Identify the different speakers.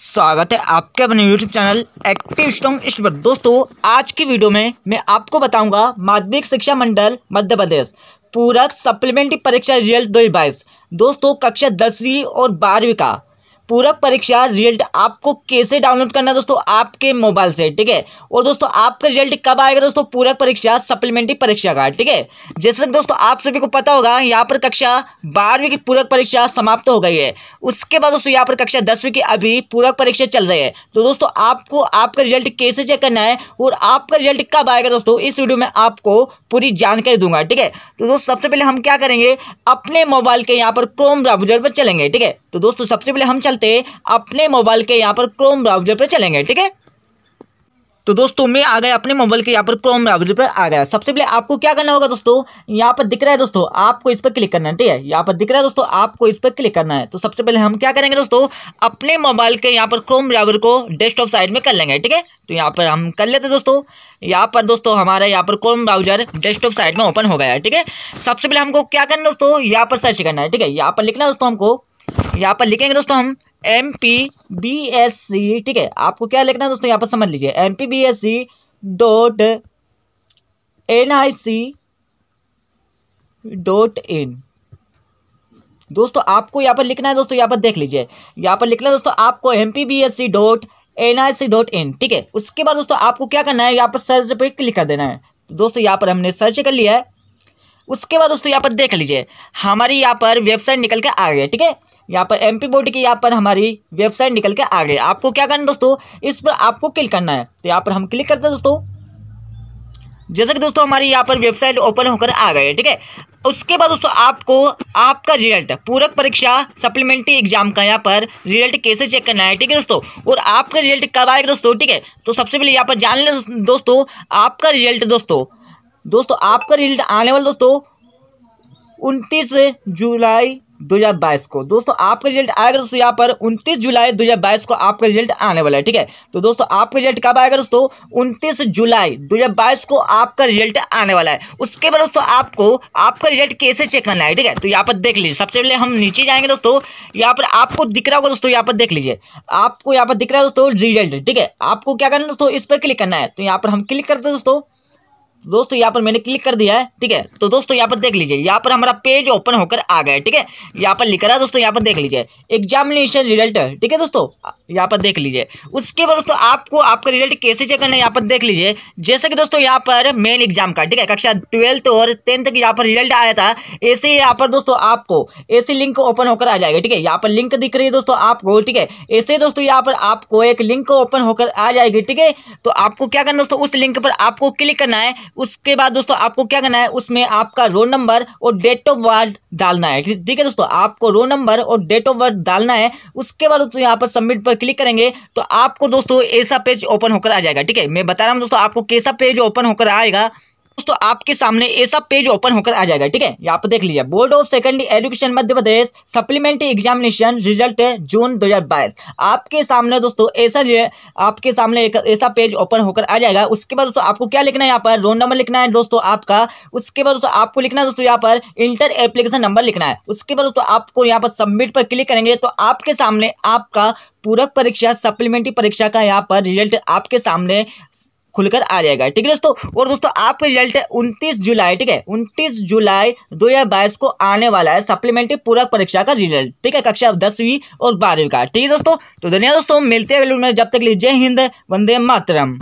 Speaker 1: स्वागत है आपके अपने YouTube चैनल एक्टिव स्ट्रॉन्ग इस्ट पर दोस्तों आज की वीडियो में मैं आपको बताऊंगा माध्यमिक शिक्षा मंडल मध्य प्रदेश पूरक सप्लीमेंट्री परीक्षा रियल दो बाईस दोस्तों कक्षा दसवीं और बारहवीं का पूरक परीक्षा रिजल्ट आपको कैसे डाउनलोड करना है दोस्तों आपके मोबाइल से ठीक है और दोस्तों आपका रिजल्ट कब आएगा दोस्तों पूरक परीक्षा सप्लीमेंट्री परीक्षा का ठीक है जैसे कि दोस्तों आप सभी को पता होगा यहाँ पर कक्षा बारहवीं की पूरक परीक्षा समाप्त हो गई है उसके बाद दोस्तों यहाँ पर कक्षा दसवीं की अभी पूरक परीक्षा चल रही है तो दोस्तों आपको आपका रिजल्ट कैसे चेक करना है और आपका रिजल्ट कब आएगा दोस्तों इस वीडियो में आपको पूरी जानकारी दूंगा ठीक है तो दोस्तों सबसे पहले हम क्या करेंगे अपने मोबाइल के यहाँ पर क्रोम ब्राउजर पर चलेंगे ठीक है तो दोस्तों सबसे पहले हम चलते चलते अपने मोबाइल के यहाँ पर क्रोम ब्राउजर पर चलेंगे ठीक है तो दोस्तों मैं आ गया अपने मोबाइल के यहाँ पर क्रोम ब्राउजर पर आ गया सबसे पहले आपको क्या करना होगा दोस्तों यहाँ पर दिख रहा है दोस्तों आपको इस पर क्लिक करना है ठीक है यहाँ पर दिख रहा है दोस्तों आपको इस पर क्लिक करना है तो सबसे पहले हम क्या करेंगे दोस्तों अपने मोबाइल के यहाँ पर क्रोम ब्राउजर को डेस्कटॉप साइड में कर लेंगे ठीक है तो यहाँ पर हम कर लेते दोस्तों यहाँ पर दोस्तों हमारे यहाँ पर क्रोम ब्राउजर डेस्कटॉप साइड में ओपन हो गया है ठीक है सबसे पहले हमको क्या करना दोस्तों यहाँ पर सर्च करना है ठीक है यहाँ पर लिखना है दोस्तों हमको यहाँ पर लिखेंगे दोस्तों हम M P B S C ठीक है आपको क्या लिखना है दोस्तों यहाँ पर समझ लीजिए M P B S C dot N I C dot in दोस्तों आपको यहाँ पर लिखना है दोस्तों यहाँ पर देख लीजिए यहाँ पर लिखना है दोस्तों आपको M P B S C dot N I C dot in ठीक है उसके बाद दोस्तों आपको क्या करना है यहाँ पर सर्च पे क्लिक कर देना है दोस्तों यहाँ पर हमने सर्च कर लिया है उसके बाद दोस्तों यहाँ पर देख लीजिए हमारी यहाँ पर वेबसाइट निकल के आ गई ठीक है यहाँ पर एम पी बोर्ड की यहाँ पर हमारी वेबसाइट निकल के आ गई आपको क्या करना दोस्तों इस पर आपको क्लिक करना है तो यहाँ पर हम क्लिक करते हैं दोस्तों जैसे कि दोस्तों हमारी यहाँ पर वेबसाइट ओपन होकर आ गई है ठीक है उसके बाद दोस्तों आपको आपका रिजल्ट पूरक परीक्षा सप्लीमेंट्री एग्जाम का यहाँ पर रिजल्ट कैसे चेक करना है ठीक है दोस्तों और आपका रिजल्ट कब आएगा दोस्तों ठीक है तो सबसे पहले यहाँ पर जान ले दोस्तों आपका रिजल्ट दोस्तों दोस्तों आपका रिजल्ट आने वाला दोस्तों उनतीस जुलाई 2022 को दोस्तों आपका रिजल्ट आएगा दोस्तों यहाँ पर 29 जुलाई 2022 को आपका रिजल्ट आने वाला है ठीक है तो दोस्तों आपका रिजल्ट कब आएगा दोस्तों 29 जुलाई 2022 को आपका रिजल्ट आने वाला है उसके बाद दोस्तों आपको आपका रिजल्ट कैसे चेक करना है ठीक है तो यहाँ पर देख लीजिए सबसे पहले हम नीचे जाएंगे दोस्तों यहाँ पर आपको दिख रहा होगा दोस्तों यहाँ पर देख लीजिए आपको यहाँ पर दिख रहा है दोस्तों रिजल्ट ठीक है आपको क्या करना है दोस्तों इस पर क्लिक करना है तो यहाँ पर हम क्लिक करते हैं दोस्तों दोस्तों यहाँ पर मैंने क्लिक कर दिया है ठीक है तो दोस्तों यहाँ पर देख लीजिए यहाँ पर हमारा पेज ओपन होकर आ गया है ठीक है यहाँ पर लिखा रहा है दोस्तों यहाँ पर देख लीजिए एग्जामिनेशन रिजल्ट ठीक है दोस्तों यहाँ पर देख लीजिए उसके बाद दोस्तों आपको आपका रिजल्ट कैसे चेक करना है यहाँ पर देख लीजिए जैसे कि दोस्तों यहाँ पर मेन एग्जाम का ठीक है कक्षा ट्वेल्थ और टेंथ का यहाँ पर रिजल्ट आया था ऐसे ही यहाँ पर दोस्तों आपको ऐसे लिंक ओपन होकर आ जाएगा ठीक है यहाँ पर लिंक दिख रही है दोस्तों आपको ठीक है ऐसे दोस्तों यहाँ पर आपको एक लिंक ओपन होकर आ जाएगी ठीक है तो आपको क्या करना दोस्तों उस लिंक पर आपको क्लिक करना है उसके बाद दोस्तों आपको क्या करना है उसमें आपका रोल नंबर और डेट ऑफ बर्थ डालना है ठीक है दोस्तों आपको रोल नंबर और डेट ऑफ बर्थ डालना है उसके बाद दोस्तों यहाँ पर सबमिट पर क्लिक करेंगे तो आपको दोस्तों ऐसा पेज ओपन होकर आ जाएगा ठीक है मैं बता रहा हूँ दोस्तों आपको कैसा पेज ओपन होकर आएगा दोस्तों आपके सामने ऐसा पेज ओपन होकर आ जाएगा ठीक है यहाँ पर देख लीजिए board of secondary education Madhya Pradesh supplementary examination result June 2022 आपके सामने दोस्तों ऐसा आपके सामने एक ऐसा पेज ओपन होकर आ जाएगा उसके बाद दोस्तों आपको क्या लिखना है यहाँ पर रोल नंबर लिखना है दोस्तों आपका उसके बाद दोस्तों आपको लिखना है दोस्तों यहाँ पर इंटर एप्लीकेशन नंबर लिखना है उसके बाद दोस्तों आपको यहाँ पर सबमिट पर क्लिक करेंगे तो आपके सामने आपका पूरक परीक्षा सप्लीमेंट्री परीक्षा का यहाँ पर रिजल्ट आपके सामने खुलकर आ जाएगा ठीक है दोस्तों और दोस्तों आपका रिजल्ट है उनतीस जुलाई ठीक है उनतीस जुलाई दो को आने वाला है सप्लीमेंट्री पूरक परीक्षा का रिजल्ट ठीक है कक्षा दसवीं और बारहवीं का ठीक है दोस्तों तो धन्यवाद दोस्तों मिलते हैं जब तक लीजिए हिंद वंदे मातरम